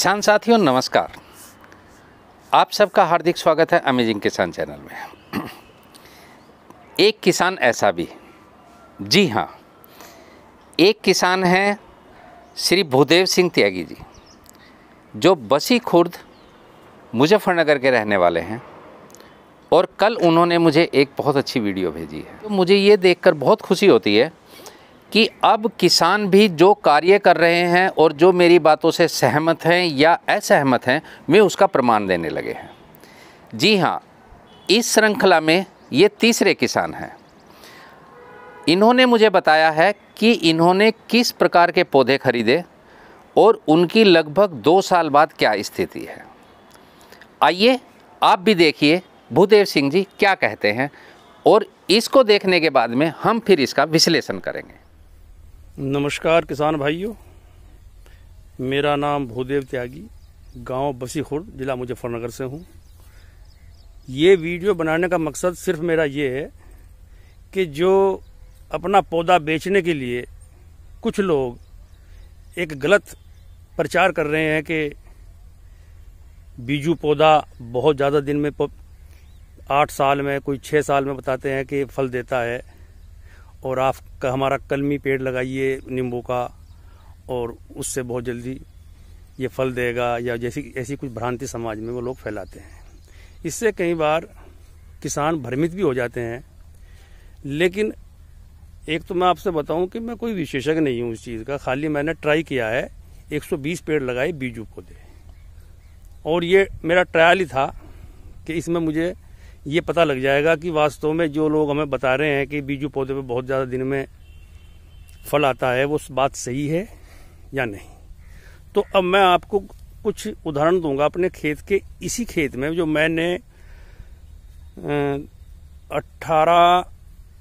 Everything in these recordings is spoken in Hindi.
किसान साथियों नमस्कार आप सबका हार्दिक स्वागत है अमेजिंग किसान चैनल में एक किसान ऐसा भी जी हाँ एक किसान हैं श्री भूदेव सिंह त्यागी जी जो बसी खुर्द मुजफ्फरनगर के रहने वाले हैं और कल उन्होंने मुझे एक बहुत अच्छी वीडियो भेजी है तो मुझे ये देखकर बहुत खुशी होती है कि अब किसान भी जो कार्य कर रहे हैं और जो मेरी बातों से सहमत हैं या असहमत हैं वे उसका प्रमाण देने लगे हैं जी हाँ इस श्रृंखला में ये तीसरे किसान हैं इन्होंने मुझे बताया है कि इन्होंने किस प्रकार के पौधे खरीदे और उनकी लगभग दो साल बाद क्या स्थिति है आइए आप भी देखिए भूदेव सिंह जी क्या कहते हैं और इसको देखने के बाद में हम फिर इसका विश्लेषण करेंगे नमस्कार किसान भाइयों मेरा नाम भूदेव त्यागी गांव बसी खुर्द जिला मुजफ्फरनगर से हूं ये वीडियो बनाने का मकसद सिर्फ मेरा ये है कि जो अपना पौधा बेचने के लिए कुछ लोग एक गलत प्रचार कर रहे हैं कि बीजू पौधा बहुत ज़्यादा दिन में आठ साल में कोई छः साल में बताते हैं कि फल देता है और आप का हमारा कलमी पेड़ लगाइए नींबू का और उससे बहुत जल्दी ये फल देगा या जैसी ऐसी कुछ भ्रांति समाज में वो लोग फैलाते हैं इससे कई बार किसान भ्रमित भी हो जाते हैं लेकिन एक तो मैं आपसे बताऊं कि मैं कोई विशेषज्ञ नहीं हूं इस चीज़ का खाली मैंने ट्राई किया है 120 पेड़ लगाए बीजू पौधे और ये मेरा ट्रायल ही था कि इसमें मुझे ये पता लग जाएगा कि वास्तव में जो लोग हमें बता रहे हैं कि बीजू पौधे पे बहुत ज़्यादा दिन में फल आता है वो बात सही है या नहीं तो अब मैं आपको कुछ उदाहरण दूंगा अपने खेत के इसी खेत में जो मैंने 18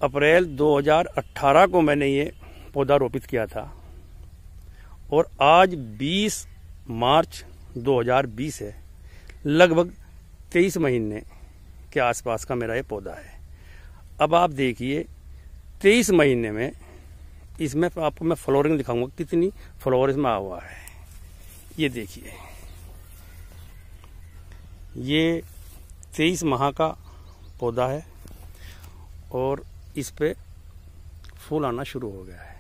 अप्रैल 2018 को मैंने ये पौधा रोपित किया था और आज 20 मार्च 2020 है लगभग 23 महीने के आसपास का मेरा ये पौधा है अब आप देखिए तेईस महीने में इसमें आपको मैं फ्लोरिंग दिखाऊंगा कितनी फ्लोर इसमें आ हुआ है ये देखिए ये तेईस माह का पौधा है और इस पर फूल आना शुरू हो गया है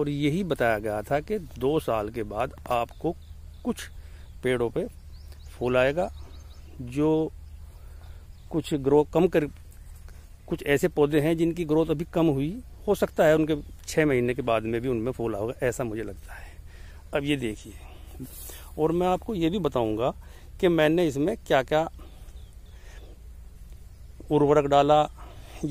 और यही बताया गया था कि दो साल के बाद आपको कुछ पेड़ों पे फूल आएगा जो कुछ ग्रो कम कर कुछ ऐसे पौधे हैं जिनकी ग्रोथ अभी कम हुई हो सकता है उनके छः महीने के बाद में भी उनमें फूल आओगे ऐसा मुझे लगता है अब ये देखिए और मैं आपको ये भी बताऊंगा कि मैंने इसमें क्या क्या उर्वरक डाला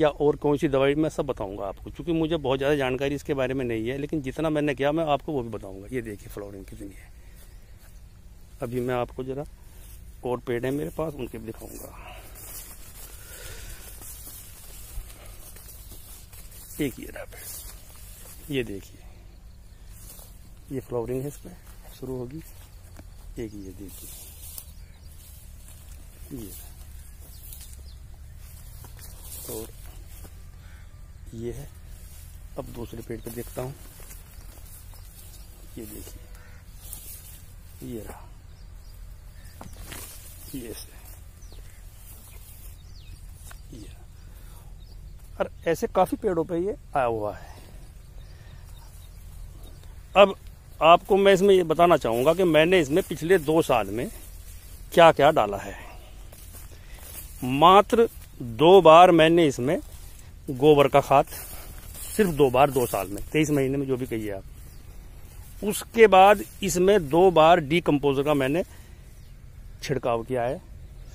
या और कौन सी दवाई मैं सब बताऊंगा आपको क्योंकि मुझे बहुत ज़्यादा जानकारी इसके बारे में नहीं है लेकिन जितना मैंने किया मैं आपको वो भी बताऊँगा ये देखिए फ्लोरिंग कितनी है अभी मैं आपको ज़रा और पेड़ हैं मेरे पास उनके भी दिखाऊंगा एक ही अडाप ये देखिए ये फ्लावरिंग है इसमें शुरू होगी एक ये देखिए ये और ये है अब दूसरे पेड़ पे देखता हूँ ये देखिए ये रहा ये से और ऐसे काफी पेड़ों पे ये आया हुआ है अब आपको मैं इसमें ये बताना चाहूँगा कि मैंने इसमें पिछले दो साल में क्या क्या डाला है मात्र दो बार मैंने इसमें गोबर का खाद सिर्फ दो बार दो साल में तेईस महीने में जो भी कहिए आप उसके बाद इसमें दो बार डी का मैंने छिड़काव किया है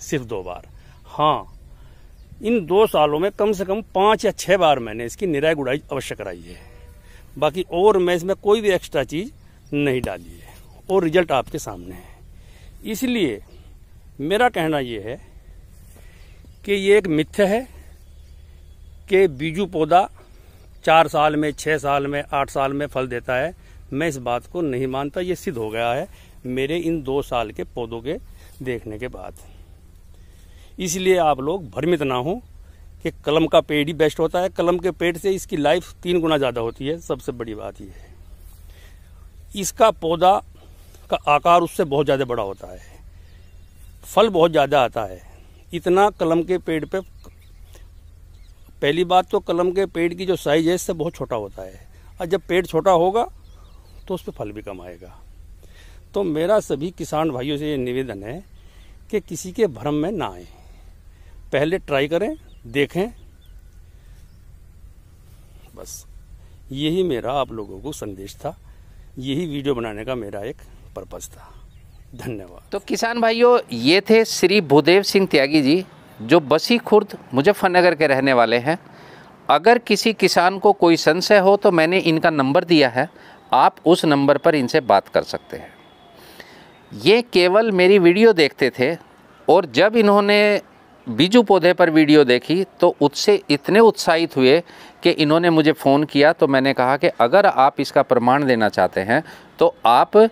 सिर्फ दो बार हाँ इन दो सालों में कम से कम पाँच या छः बार मैंने इसकी निराय गुड़ाई अवश्य कराई है बाकी और मैं इसमें कोई भी एक्स्ट्रा चीज़ नहीं डाली है और रिजल्ट आपके सामने है इसलिए मेरा कहना ये है कि ये एक मिथ्य है कि बीजू पौधा चार साल में छः साल में आठ साल में फल देता है मैं इस बात को नहीं मानता ये सिद्ध हो गया है मेरे इन दो साल के पौधों के देखने के बाद इसलिए आप लोग भ्रमित ना हो कि कलम का पेड़ ही बेस्ट होता है कलम के पेड़ से इसकी लाइफ तीन गुना ज़्यादा होती है सबसे बड़ी बात यह है इसका पौधा का आकार उससे बहुत ज़्यादा बड़ा होता है फल बहुत ज़्यादा आता है इतना कलम के पेड़ पे पहली बात तो कलम के पेड़ की जो साइज़ है इससे बहुत छोटा होता है और जब पेड़ छोटा होगा तो उस पर फल भी कम आएगा तो मेरा सभी किसान भाइयों से ये निवेदन है कि किसी के भ्रम में ना आए पहले ट्राई करें देखें बस यही मेरा आप लोगों को संदेश था यही वीडियो बनाने का मेरा एक पर्पज़ था धन्यवाद तो किसान भाइयों ये थे श्री भूदेव सिंह त्यागी जी जो बसी खुर्द मुजफ्फरनगर के रहने वाले हैं अगर किसी किसान को कोई संशय हो तो मैंने इनका नंबर दिया है आप उस नंबर पर इनसे बात कर सकते हैं ये केवल मेरी वीडियो देखते थे और जब इन्होंने बीजू पौधे पर वीडियो देखी तो उससे इतने उत्साहित हुए कि इन्होंने मुझे फ़ोन किया तो मैंने कहा कि अगर आप इसका प्रमाण देना चाहते हैं तो आप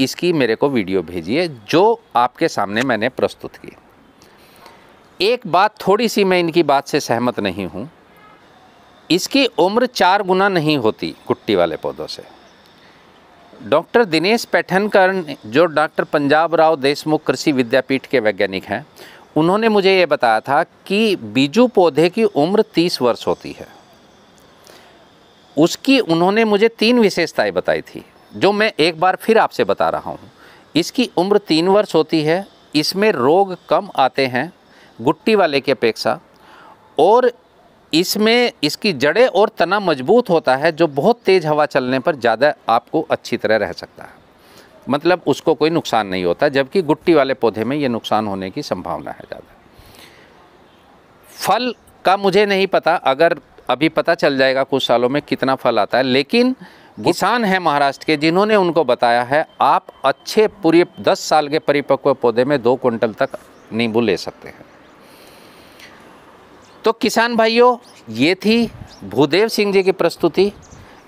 इसकी मेरे को वीडियो भेजिए जो आपके सामने मैंने प्रस्तुत की एक बात थोड़ी सी मैं इनकी बात से सहमत नहीं हूँ इसकी उम्र चार गुना नहीं होती कुट्टी वाले पौधों से डॉक्टर दिनेश पैठनकर जो डॉक्टर पंजाब राव देशमुख कृषि विद्यापीठ के वैज्ञानिक हैं उन्होंने मुझे ये बताया था कि बीजू पौधे की उम्र तीस वर्ष होती है उसकी उन्होंने मुझे तीन विशेषताएं बताई थी जो मैं एक बार फिर आपसे बता रहा हूँ इसकी उम्र तीन वर्ष होती है इसमें रोग कम आते हैं गुट्टी वाले की अपेक्षा और इसमें इसकी जड़ें और तना मजबूत होता है जो बहुत तेज़ हवा चलने पर ज़्यादा आपको अच्छी तरह रह सकता है मतलब उसको कोई नुकसान नहीं होता जबकि गुट्टी वाले पौधे में ये नुकसान होने की संभावना है ज़्यादा फल का मुझे नहीं पता अगर अभी पता चल जाएगा कुछ सालों में कितना फल आता है लेकिन किसान हैं महाराष्ट्र के जिन्होंने उनको बताया है आप अच्छे पूरे दस साल के परिपक्व पौधे में दो कुंटल तक नींबू ले सकते हैं तो किसान भाइयों ये थी भूदेव सिंह जी की प्रस्तुति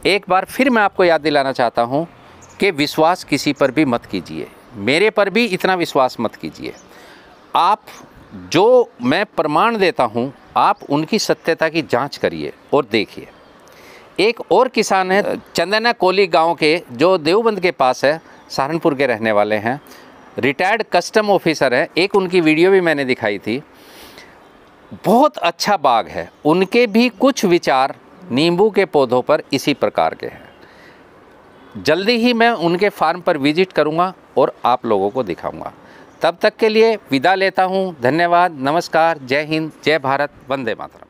एक बार फिर मैं आपको याद दिलाना चाहता हूँ कि विश्वास किसी पर भी मत कीजिए मेरे पर भी इतना विश्वास मत कीजिए आप जो मैं प्रमाण देता हूँ आप उनकी सत्यता की जांच करिए और देखिए एक और किसान है चंदना कोली गांव के जो देवबंद के पास है सहारनपुर के रहने वाले हैं रिटायर्ड कस्टम ऑफिसर हैं एक उनकी वीडियो भी मैंने दिखाई थी बहुत अच्छा बाग है उनके भी कुछ विचार नींबू के पौधों पर इसी प्रकार के हैं जल्दी ही मैं उनके फार्म पर विजिट करूँगा और आप लोगों को दिखाऊँगा तब तक के लिए विदा लेता हूँ धन्यवाद नमस्कार जय हिंद जय भारत वंदे मातरम